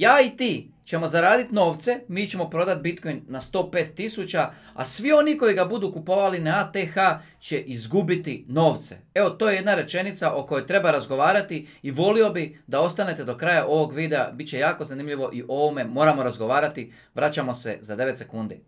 ja i ti ćemo zaraditi novce, mi ćemo prodati Bitcoin na 105 tisuća, a svi oni koji ga budu kupovali na ATH će izgubiti novce. Evo, to je jedna rečenica o kojoj treba razgovarati i volio bi da ostanete do kraja ovog videa, bit će jako zanimljivo i o ovome moramo razgovarati. Vraćamo se za 9 sekundi.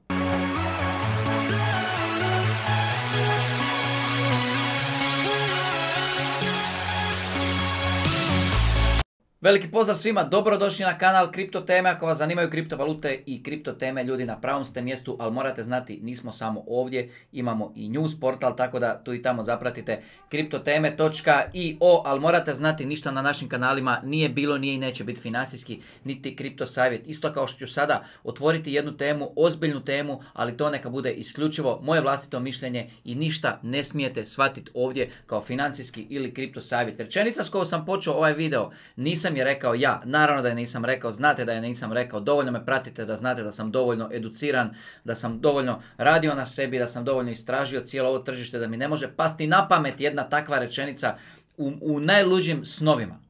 Veliki pozdrav svima, dobrodošli na kanal Kripto Teme. Ako vas zanimaju kriptovalute i kripto teme, ljudi na pravom ste mjestu, ali morate znati, nismo samo ovdje, imamo i news portal, tako da tu i tamo zapratite kriptoteme.io, ali morate znati, ništa na našim kanalima nije bilo, nije i neće biti financijski, niti kripto savjet. Isto kao što ću sada otvoriti jednu temu, ozbiljnu temu, ali to neka bude isključivo moje vlastito mišljenje i ništa ne smijete shvatiti ovdje kao financijski ili kripto savjet. Rečenica s kojom sam počeo ovaj video, nisam nisam je rekao ja, naravno da je nisam rekao, znate da je nisam rekao, dovoljno me pratite da znate da sam dovoljno educiran, da sam dovoljno radio na sebi, da sam dovoljno istražio cijelo ovo tržište, da mi ne može pasti na pamet jedna takva rečenica u, u najluđim snovima.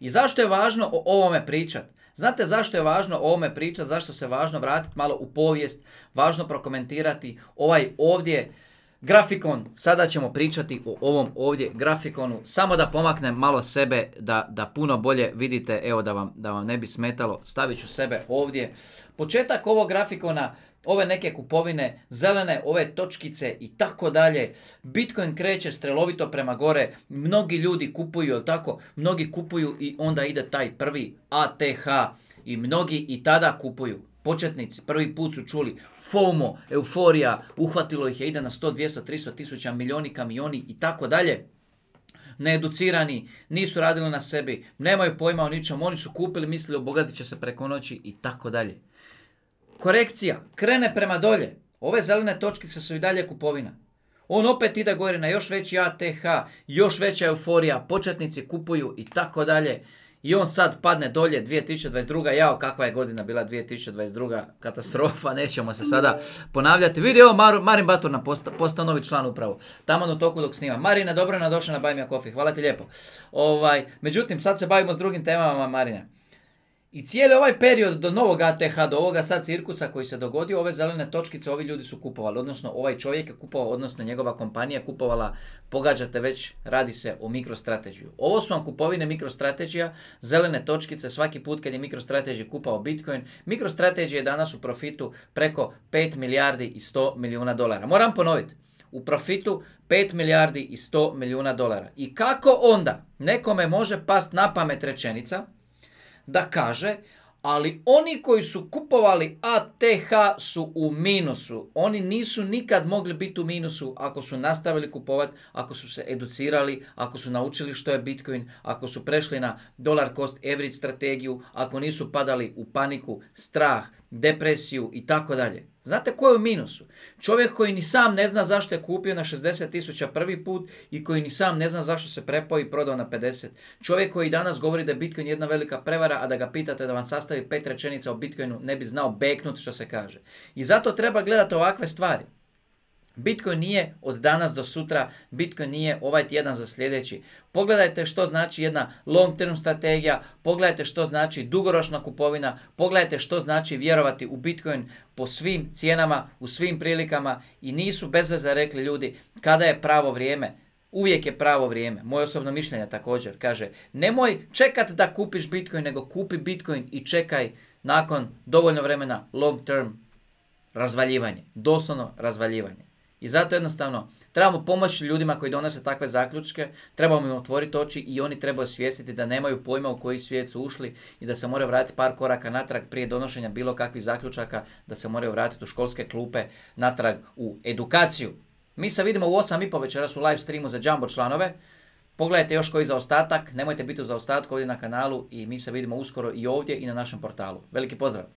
I zašto je važno o ovome pričati? Znate zašto je važno o ovome pričati, zašto se važno vratiti malo u povijest, važno prokomentirati ovaj ovdje Grafikon, sada ćemo pričati o ovom ovdje grafikonu, samo da pomaknem malo sebe, da, da puno bolje vidite, evo da vam, da vam ne bi smetalo, stavit ću sebe ovdje. Početak ovog grafikona, ove neke kupovine, zelene ove točkice i tako dalje. Bitcoin kreće strelovito prema gore, mnogi ljudi kupuju, jel tako? Mnogi kupuju i onda ide taj prvi ATH i mnogi i tada kupuju. Početnici prvi put su čuli FOMO, euforija, uhvatilo ih je, ide na 100, 200, 300 tisuća, milioni, kamioni i tako dalje. Needucirani, nisu radili na sebi, nemaju pojma o ničem, oni su kupili, mislili obogatit će se preko noći i tako dalje. Korekcija, krene prema dolje. Ove zelene točkice su i dalje kupovina. On opet ide gore na još veći ATH, još veća euforija, početnici kupuju i tako dalje i on sad padne dolje 2022. Jao, kakva je godina bila 2022. Katastrofa, nećemo se sada ponavljati. Vidi evo Marin Baturna posta, postao novi član upravo. Tamo u toku dok snima. Marina, dobro je došla na Bajmija Kofi. Hvala ti lijepo. Ovaj, međutim, sad se bavimo s drugim temama, Marina. I cijeli ovaj period do novog ATH, do ovoga sad cirkusa koji se dogodio, ove zelene točkice ovi ljudi su kupovali, odnosno ovaj čovjek je kupovao, odnosno njegova kompanija kupovala, pogađate već, radi se o mikrostrategiju. Ovo su vam kupovine mikrostrategija, zelene točkice svaki put kad je mikrostrategij kupao Bitcoin. Mikrostrategija je danas u profitu preko 5 milijardi i 100 milijuna dolara. Moram ponoviti, u profitu 5 milijardi i 100 milijuna dolara. I kako onda nekome može past na pamet rečenica, da kaže ali oni koji su kupovali ATH su u minusu. Oni nisu nikad mogli biti u minusu ako su nastavili kupovati, ako su se educirali, ako su naučili što je Bitcoin, ako su prešli na dolar cost average strategiju, ako nisu padali u paniku, strah, depresiju i tako dalje. Znate ko je u minusu? Čovjek koji ni sam ne zna zašto je kupio na 60 tisuća prvi put i koji ni sam ne zna zašto se prepoji i prodao na 50. Čovjek koji danas govori da je Bitcoin jedna velika prevara, a da ga pitate da vam sastavi pet rečenica o Bitcoinu, ne bi znao beknut što se kaže. I zato treba gledati ovakve stvari. Bitcoin nije od danas do sutra, Bitcoin nije ovaj tjedan za sljedeći. Pogledajte što znači jedna long term strategija, pogledajte što znači dugoročna kupovina, pogledajte što znači vjerovati u Bitcoin po svim cijenama, u svim prilikama i nisu bez veze rekli ljudi kada je pravo vrijeme. Uvijek je pravo vrijeme. Moje osobno mišljenje također kaže nemoj čekat da kupiš Bitcoin, nego kupi Bitcoin i čekaj nakon dovoljno vremena long term razvaljivanje, doslovno razvaljivanje. I zato jednostavno trebamo pomoći ljudima koji donose takve zaključke, trebamo im otvoriti oči i oni trebaju svjestiti da nemaju pojma u koji svijet su ušli i da se moraju vratiti par koraka natrag prije donošenja bilo kakvih zaključaka, da se moraju vratiti u školske klupe natrag u edukaciju. Mi se vidimo u 8.30 večeras u live streamu za Jumbo članove. Pogledajte još koji zaostatak, nemojte biti u zaostatku ovdje na kanalu i mi se vidimo uskoro i ovdje i na našem portalu. Veliki pozdrav!